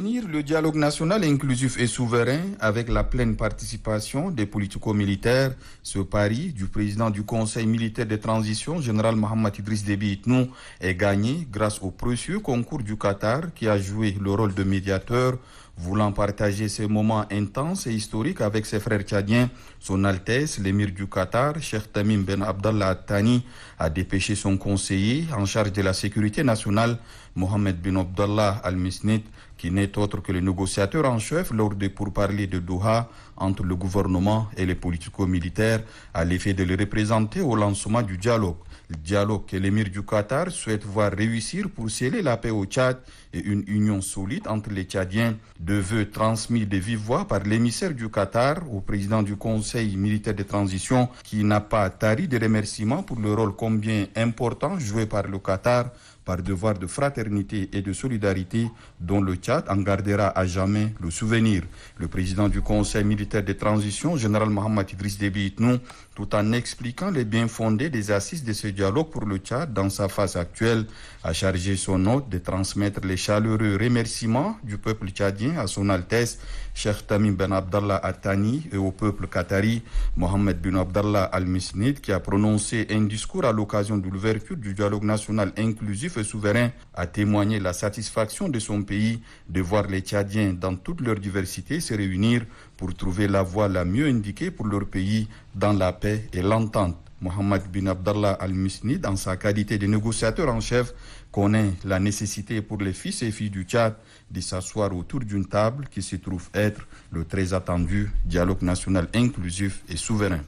le dialogue national inclusif et souverain avec la pleine participation des politico-militaires, ce pari du président du Conseil militaire de transition, général Mohamed Idriss Déby Itnou, est gagné grâce au précieux concours du Qatar qui a joué le rôle de médiateur Voulant partager ce moment intense et historique avec ses frères tchadiens, Son Altesse, l'émir du Qatar, Cheikh Tamim Ben Abdallah Tani, a dépêché son conseiller en charge de la sécurité nationale, Mohamed bin Abdallah Al-Misnit, qui n'est autre que le négociateur en chef lors de pourparlers de Doha entre le gouvernement et les politico-militaires, à l'effet de le représenter au lancement du dialogue. Le dialogue que l'émir du Qatar souhaite voir réussir pour sceller la paix au Tchad et une union solide entre les Tchadiens. de vœux transmis de vive voix par l'émissaire du Qatar au président du Conseil militaire de transition qui n'a pas tari de remerciements pour le rôle combien important joué par le Qatar par devoir de fraternité et de solidarité dont le Tchad en gardera à jamais le souvenir. Le président du Conseil militaire de transition, général Mohamed Idriss Déby Itnou, tout en expliquant les bien fondés des assises de ce dialogue pour le Tchad dans sa phase actuelle, a chargé son hôte de transmettre les chaleureux remerciements du peuple tchadien à son Altesse, Cheikh Tamim Ben Abdallah Atani et au peuple qatari, Mohamed Ben Abdallah Al-Misnid, qui a prononcé un discours à l'occasion de l'ouverture du dialogue national inclusif souverain a témoigné la satisfaction de son pays de voir les Tchadiens dans toute leur diversité se réunir pour trouver la voie la mieux indiquée pour leur pays dans la paix et l'entente. Mohamed bin Abdallah al Musni, dans sa qualité de négociateur en chef, connaît la nécessité pour les fils et filles du Tchad de s'asseoir autour d'une table qui se trouve être le très attendu dialogue national inclusif et souverain.